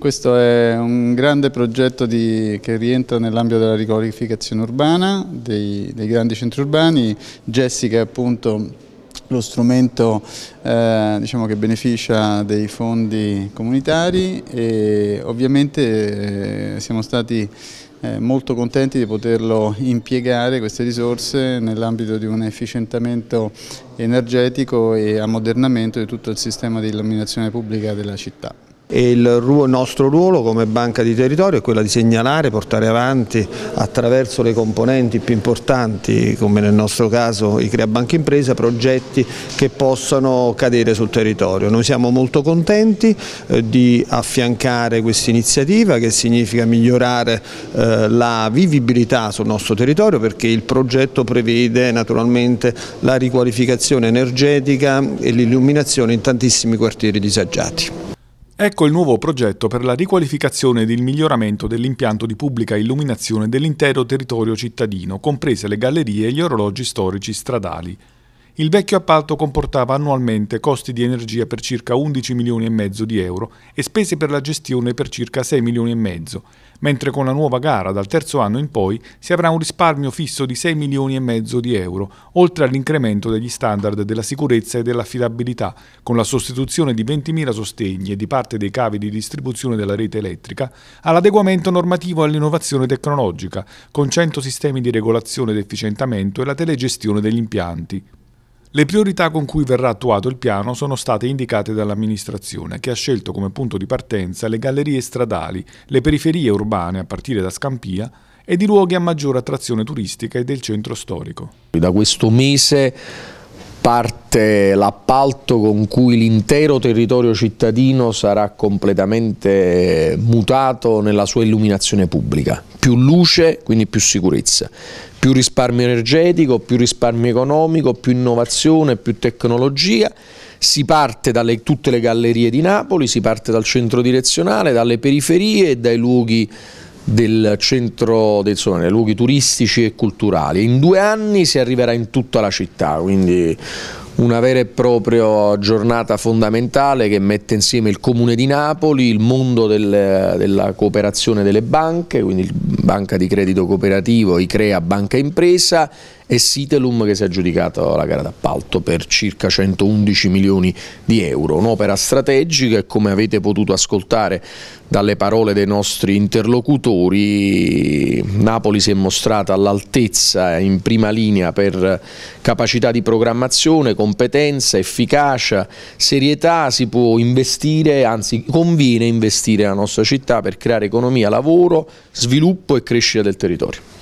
Questo è un grande progetto di, che rientra nell'ambito della riqualificazione urbana, dei, dei grandi centri urbani. Jessica è appunto lo strumento eh, diciamo che beneficia dei fondi comunitari e ovviamente eh, siamo stati eh, molto contenti di poterlo impiegare queste risorse nell'ambito di un efficientamento energetico e ammodernamento di tutto il sistema di illuminazione pubblica della città e il nostro ruolo come banca di territorio è quello di segnalare, portare avanti attraverso le componenti più importanti, come nel nostro caso i Crea Banca Impresa, progetti che possano cadere sul territorio. Noi siamo molto contenti eh, di affiancare questa iniziativa che significa migliorare eh, la vivibilità sul nostro territorio perché il progetto prevede naturalmente la riqualificazione energetica e l'illuminazione in tantissimi quartieri disagiati. Ecco il nuovo progetto per la riqualificazione ed il miglioramento dell'impianto di pubblica illuminazione dell'intero territorio cittadino, comprese le gallerie e gli orologi storici stradali. Il vecchio appalto comportava annualmente costi di energia per circa 11 milioni e mezzo di euro e spese per la gestione per circa 6 milioni e mezzo, mentre con la nuova gara dal terzo anno in poi si avrà un risparmio fisso di 6 milioni e mezzo di euro, oltre all'incremento degli standard della sicurezza e dell'affidabilità, con la sostituzione di 20.000 sostegni e di parte dei cavi di distribuzione della rete elettrica, all'adeguamento normativo e all'innovazione tecnologica, con 100 sistemi di regolazione ed efficientamento e la telegestione degli impianti. Le priorità con cui verrà attuato il piano sono state indicate dall'amministrazione, che ha scelto come punto di partenza le gallerie stradali, le periferie urbane a partire da Scampia ed i luoghi a maggiore attrazione turistica e del centro storico. Da questo mese parte l'appalto con cui l'intero territorio cittadino sarà completamente mutato nella sua illuminazione pubblica. Più luce, quindi più sicurezza, più risparmio energetico, più risparmio economico, più innovazione, più tecnologia. Si parte dalle tutte le gallerie di Napoli, si parte dal centro direzionale, dalle periferie e dai luoghi del centro dei, insomma, luoghi turistici e culturali. In due anni si arriverà in tutta la città, quindi una vera e propria giornata fondamentale che mette insieme il Comune di Napoli, il mondo del, della cooperazione delle banche, quindi Banca di Credito Cooperativo, ICREA, Banca Impresa e Sitelum che si è aggiudicato la gara d'appalto per circa 111 milioni di euro. Un'opera strategica e come avete potuto ascoltare dalle parole dei nostri interlocutori, Napoli si è mostrata all'altezza in prima linea per capacità di programmazione, competenza, efficacia, serietà, si può investire, anzi conviene investire la nostra città per creare economia, lavoro, sviluppo e crescita del territorio.